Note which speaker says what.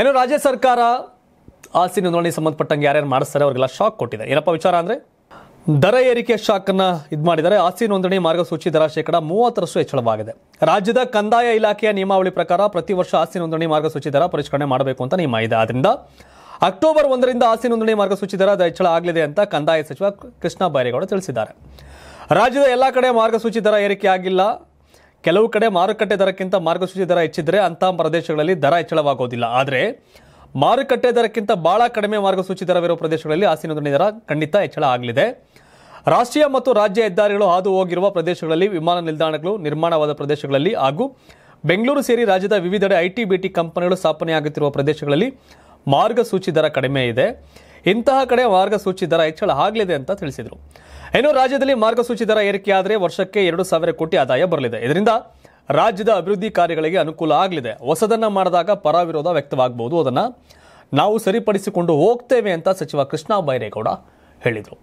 Speaker 1: ಏನು ರಾಜ್ಯ ಸರ್ಕಾರ ಆಸ್ತಿ ನೋಂದಣಿ ಸಂಬಂಧಪಟ್ಟಂಗೆ ಯಾರ್ಯಾರು ಮಾಡಿಸ್ತಾರೆ ಅವರಿಗೆಲ್ಲ ಶಾಕ್ ಕೊಟ್ಟಿದೆ ಏನಪ್ಪ ವಿಚಾರ ಅಂದರೆ ದರ ಏರಿಕೆ ಶಾಕನ್ನು ಇದು ಮಾಡಿದರೆ ಆಸ್ತಿ ನೋಂದಣಿ ಮಾರ್ಗಸೂಚಿ ದರ ಶೇಕಡ ಮೂವತ್ತರಷ್ಟು ಹೆಚ್ಚಳವಾಗಿದೆ ರಾಜ್ಯದ ಕಂದಾಯ ಇಲಾಖೆಯ ನಿಯಮಾವಳಿ ಪ್ರಕಾರ ಪ್ರತಿ ವರ್ಷ ಆಸ್ತಿ ನೋಂದಣಿ ಮಾರ್ಗಸೂಚಿ ದರ ಪರಿಷ್ಕರಣೆ ಮಾಡಬೇಕು ಅಂತ ನಿಯಮ ಇದೆ ಆದ್ದರಿಂದ ಅಕ್ಟೋಬರ್ ಒಂದರಿಂದ ಆಸ್ತಿ ನೋಂದಣಿ ಮಾರ್ಗಸೂಚಿ ದರ ಹೆಚ್ಚಳ ಆಗಲಿದೆ ಅಂತ ಕಂದಾಯ ಸಚಿವ ಕೃಷ್ಣ ಬೈರೇಗೌಡ ತಿಳಿಸಿದ್ದಾರೆ ರಾಜ್ಯದ ಎಲ್ಲ ಕಡೆ ಮಾರ್ಗಸೂಚಿ ದರ ಏರಿಕೆ ಆಗಿಲ್ಲ ಕೆಲವು ಕಡೆ ಮಾರುಕಟ್ಟೆ ದರಕ್ಕಿಂತ ಮಾರ್ಗಸೂಚಿ ದರ ಹೆಚ್ಚಿದ್ರೆ ಅಂತಹ ಪ್ರದೇಶಗಳಲ್ಲಿ ದರ ಹೆಚ್ಚಳವಾಗೋದಿಲ್ಲ ಆದರೆ ಮಾರುಕಟ್ಟೆ ದರಕ್ಕಿಂತ ಬಹಳ ಕಡಿಮೆ ಮಾರ್ಗಸೂಚಿ ದರವಿರುವ ಪ್ರದೇಶಗಳಲ್ಲಿ ಆಸ್ತಿ ನೋಂದಣಿ ದರ ಖಂಡಿತ ಹೆಚ್ಚಳ ಆಗಲಿದೆ ರಾಷ್ಟ್ರೀಯ ಮತ್ತು ರಾಜ್ಯ ಹೆದ್ದಾರಿಗಳು ಹಾದು ಹೋಗಿರುವ ಪ್ರದೇಶಗಳಲ್ಲಿ ವಿಮಾನ ನಿಲ್ದಾಣಗಳು ನಿರ್ಮಾಣವಾದ ಪ್ರದೇಶಗಳಲ್ಲಿ ಹಾಗೂ ಬೆಂಗಳೂರು ಸೇರಿ ರಾಜ್ಯದ ವಿವಿಧೆಡೆ ಐಟಿ ಬಿಟಿ ಕಂಪನಿಗಳು ಸ್ಥಾಪನೆಯಾಗುತ್ತಿರುವ ಪ್ರದೇಶಗಳಲ್ಲಿ ಮಾರ್ಗಸೂಚಿ ದರ ಕಡಿಮೆ ಇದೆ ಇಂತಹ ಕಡೆ ಮಾರ್ಗಸೂಚಿ ದರ ಹೆಚ್ಚಳ ಆಗಲಿದೆ ಅಂತ ತಿಳಿಸಿದರು ಇನ್ನು ರಾಜ್ಯದಲ್ಲಿ ಮಾರ್ಗಸೂಚಿ ದರ ಏರಿಕೆಯಾದರೆ ವರ್ಷಕ್ಕೆ ಎರಡು ಸಾವಿರ ಕೋಟಿ ಆದಾಯ ಬರಲಿದೆ ಇದರಿಂದ ರಾಜ್ಯದ ಅಭಿವೃದ್ಧಿ ಕಾರ್ಯಗಳಿಗೆ ಅನುಕೂಲ ಆಗಲಿದೆ ಹೊಸದನ್ನು ಮಾಡಿದಾಗ ಪರ ವಿರೋಧ ವ್ಯಕ್ತವಾಗಬಹುದು ಅದನ್ನು ನಾವು ಸರಿಪಡಿಸಿಕೊಂಡು ಹೋಗ್ತೇವೆ ಅಂತ ಸಚಿವ ಕೃಷ್ಣ ಬೈರೇಗೌಡ ಹೇಳಿದರು